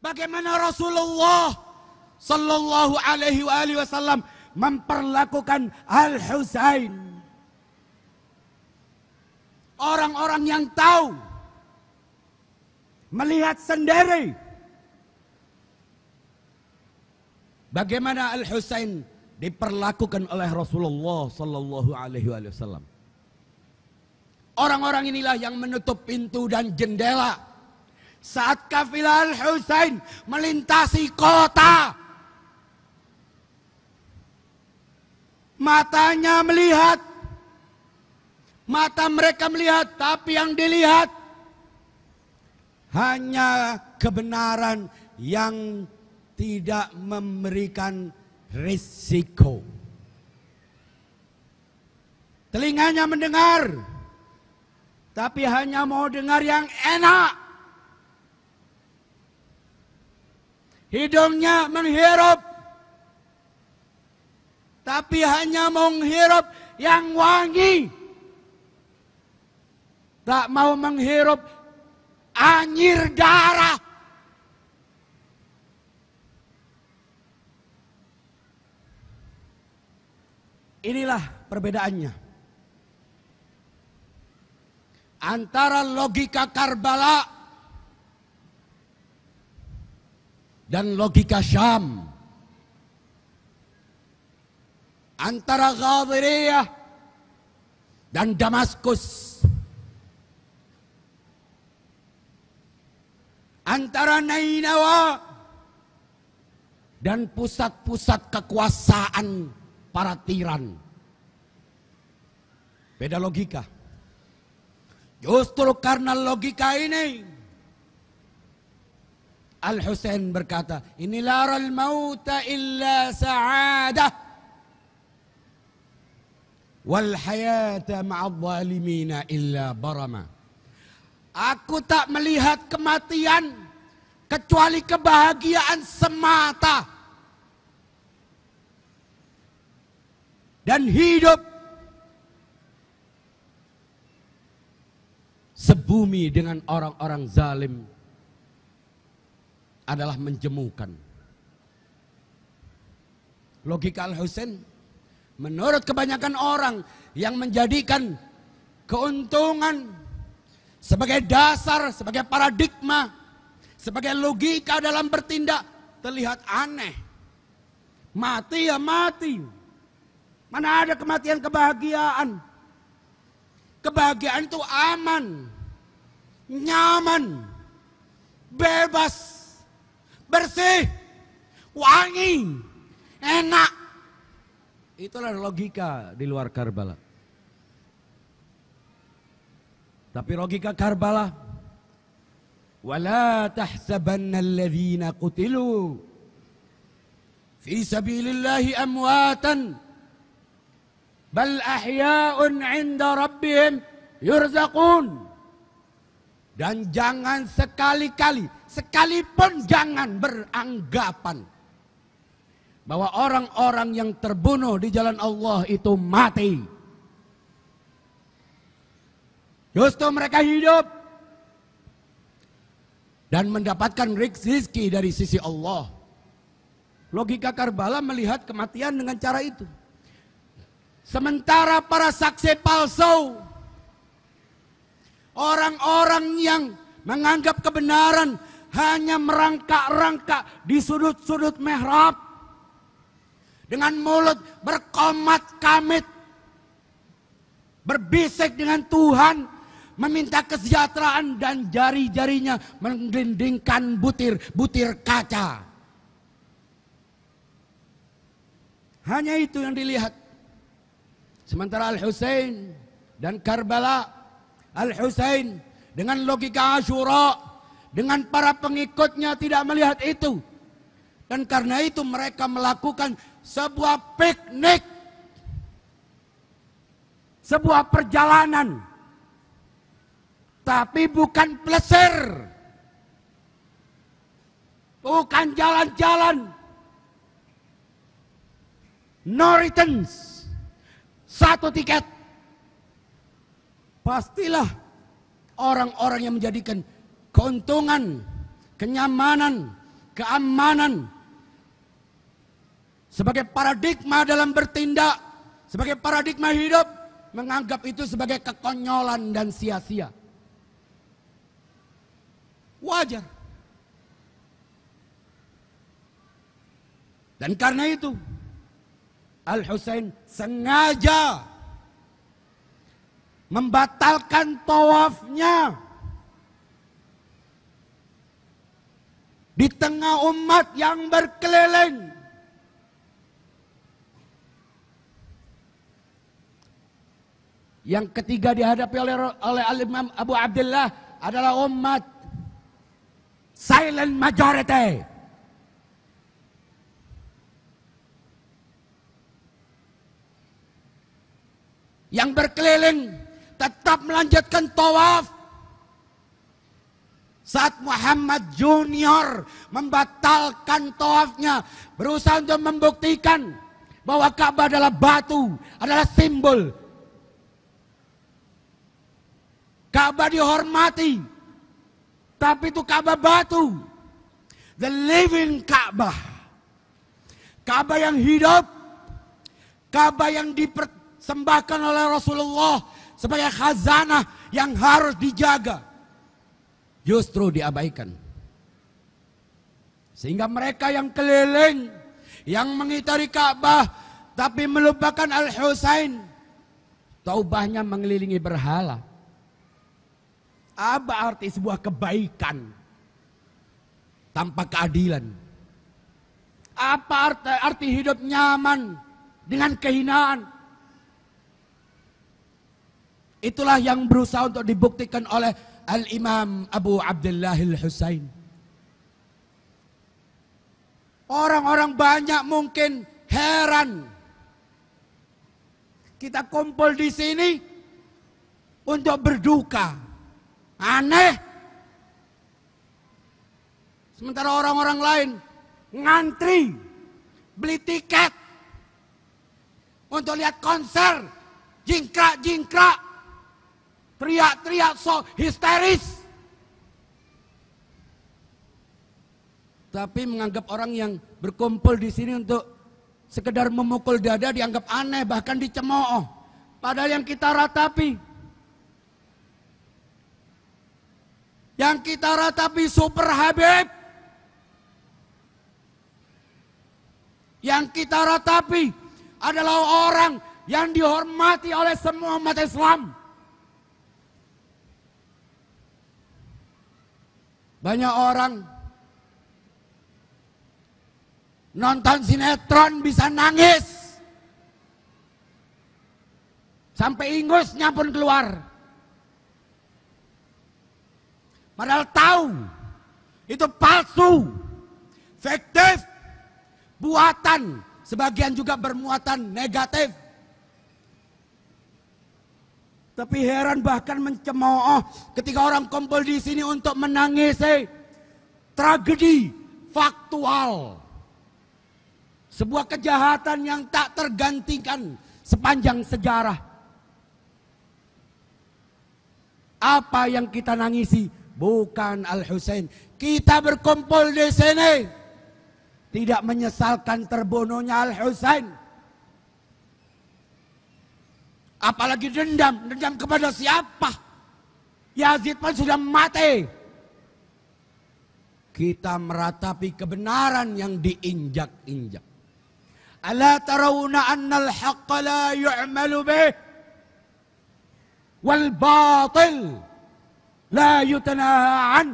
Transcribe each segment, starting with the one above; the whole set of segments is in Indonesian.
Bagaimana Rasulullah Sallallahu alaihi wa alihi wasallam Memperlakukan Al-Husain Orang-orang yang tahu Melihat sendiri Bagaimana Al-Husain diperlakukan oleh Rasulullah Sallallahu Alaihi Wasallam. Orang-orang inilah yang menutup pintu dan jendela saat kafilah Al-Husain melintasi kota. Matanya melihat. Mata mereka melihat, tapi yang dilihat hanya kebenaran yang tidak memberikan risiko. Telinganya mendengar, tapi hanya mau dengar yang enak. Hidungnya menghirup. Tapi hanya menghirup yang wangi. Tak mau menghirup anjir darah. Inilah perbedaannya. Antara logika Karbala dan logika Syam antara Ghadiriyah dan Damaskus antara Nainawa dan pusat-pusat kekuasaan para tiran beda logika justru karena logika ini Al Husain berkata, "Ini laral mauta illa sa'adah wal hayata ma'adh zalimina illa barama." Aku tak melihat kematian kecuali kebahagiaan semata. Dan hidup sebumi dengan orang-orang zalim adalah menjemukan. Logika Al-Husain menurut kebanyakan orang yang menjadikan keuntungan sebagai dasar, sebagai paradigma, sebagai logika dalam bertindak terlihat aneh. Mati ya mati. Mana ada kematian kebahagiaan? Kebahagiaan itu aman, nyaman, bebas bersih, wangi, enak. Itulah logika di luar Karbala. Tapi logika Karbala, ولا تحسبن الذين fi sabilillahi amwatan, bal أمواتا بل أحياء عند dan jangan sekali-kali, sekalipun jangan beranggapan bahwa orang-orang yang terbunuh di jalan Allah itu mati. Justru mereka hidup dan mendapatkan rizki dari sisi Allah. Logika Karbala melihat kematian dengan cara itu. Sementara para saksi palsu Orang-orang yang menganggap kebenaran hanya merangka-rangka di sudut-sudut mehrab. Dengan mulut berkomat kamit. Berbisik dengan Tuhan. Meminta kesejahteraan dan jari-jarinya menggelindingkan butir-butir kaca. Hanya itu yang dilihat. Sementara al hussein dan Karbala Al-Husain dengan logika Ashura dengan para pengikutnya tidak melihat itu dan karena itu mereka melakukan sebuah piknik sebuah perjalanan tapi bukan pleser bukan jalan-jalan no returns satu tiket Pastilah orang-orang yang menjadikan keuntungan, kenyamanan, keamanan sebagai paradigma dalam bertindak, sebagai paradigma hidup, menganggap itu sebagai kekonyolan dan sia-sia. Wajar. Dan karena itu, Al-Husain sengaja membatalkan tawafnya di tengah umat yang berkeliling. Yang ketiga dihadapi oleh oleh Imam Abu Abdullah adalah umat silent majority. Yang berkeliling tetap melanjutkan tawaf. Saat Muhammad Junior membatalkan tawafnya, berusaha untuk membuktikan bahwa Ka'bah adalah batu, adalah simbol. Ka'bah dihormati, tapi itu Ka'bah batu. The living Ka'bah. Ka'bah yang hidup, Ka'bah yang dipersembahkan oleh Rasulullah sebagai khazanah yang harus dijaga justru diabaikan. Sehingga mereka yang keliling yang mengitari Ka'bah tapi melupakan Al-Husain taubahnya mengelilingi berhala. Apa arti sebuah kebaikan tanpa keadilan? Apa arti, arti hidup nyaman dengan kehinaan? Itulah yang berusaha untuk dibuktikan oleh Al-Imam Abu Abdullah Al-Husain. Orang-orang banyak mungkin heran. Kita kumpul di sini untuk berduka. Aneh. Sementara orang-orang lain ngantri beli tiket untuk lihat konser jingkrak-jingkrak teriak-teriak so histeris. Tapi menganggap orang yang berkumpul di sini untuk sekedar memukul dada dianggap aneh, bahkan dicemooh. Padahal yang kita ratapi, yang kita ratapi super Habib, yang kita ratapi adalah orang yang dihormati oleh semua umat Islam. Banyak orang nonton sinetron bisa nangis. Sampai ingusnya pun keluar. Padahal tahu itu palsu, fiktif, buatan, sebagian juga bermuatan negatif. Tapi heran bahkan mencemooh ketika orang kumpul di sini untuk menangis. Tragedi faktual. Sebuah kejahatan yang tak tergantikan sepanjang sejarah. Apa yang kita nangisi bukan al Hussein. Kita berkumpul di sini tidak menyesalkan terbunuhnya al Hussein. Apalagi dendam, dendam kepada siapa? Yazid pun sudah mati. Kita meratapi kebenaran yang diinjak-injak. Ala tarawna anna haqqa la yu'malu bih. Wal batil la yutana'an.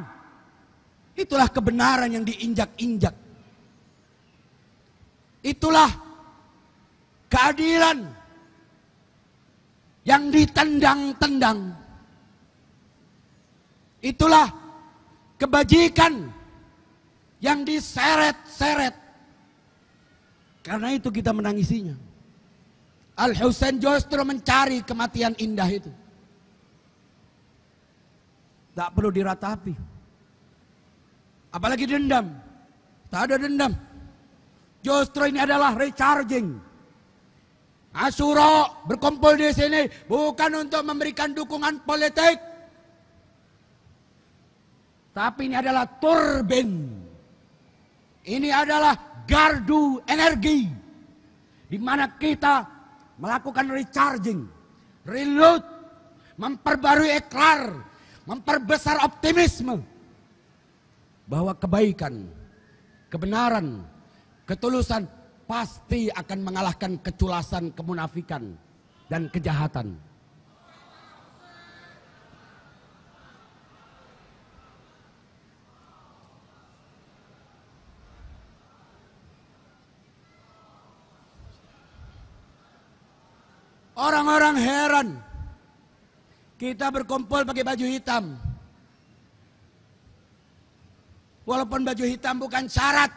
Itulah kebenaran yang diinjak-injak. Itulah keadilan yang ditendang-tendang. Itulah kebajikan yang diseret-seret. Karena itu kita menangisinya. Al Husain justru mencari kematian indah itu. Tak perlu diratapi. Apalagi dendam. Tak ada dendam. Justru ini adalah recharging Asuro berkumpul di sini bukan untuk memberikan dukungan politik. Tapi ini adalah turbin. Ini adalah gardu energi. Di mana kita melakukan recharging, reload, memperbarui ikrar, memperbesar optimisme. Bahwa kebaikan, kebenaran, ketulusan pasti akan mengalahkan keculasan, kemunafikan, dan kejahatan. Orang-orang heran. Kita berkumpul pakai baju hitam. Walaupun baju hitam bukan syarat.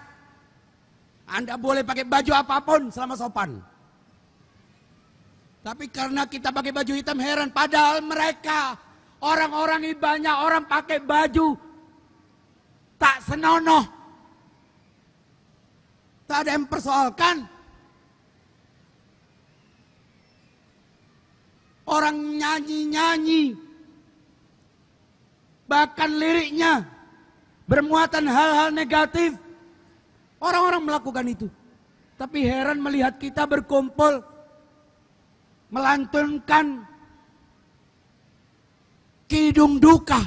Anda boleh pakai baju apapun selama sopan. Tapi karena kita pakai baju hitam heran, padahal mereka orang-orang ini banyak orang pakai baju tak senonoh. Tak ada yang persoalkan. Orang nyanyi-nyanyi. Bahkan liriknya bermuatan hal-hal negatif. Orang-orang melakukan itu. Tapi heran melihat kita berkumpul melantunkan kidung duka.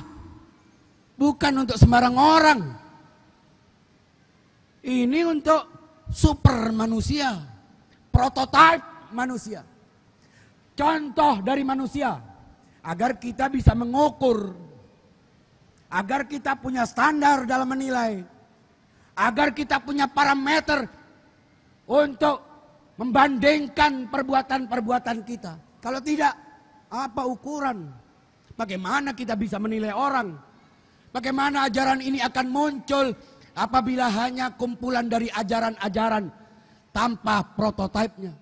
Bukan untuk sembarang orang. Ini untuk super manusia. Prototipe manusia. Contoh dari manusia. Agar kita bisa mengukur. Agar kita punya standar dalam menilai agar kita punya parameter untuk membandingkan perbuatan-perbuatan kita. Kalau tidak, apa ukuran? Bagaimana kita bisa menilai orang? Bagaimana ajaran ini akan muncul apabila hanya kumpulan dari ajaran-ajaran tanpa prototipenya?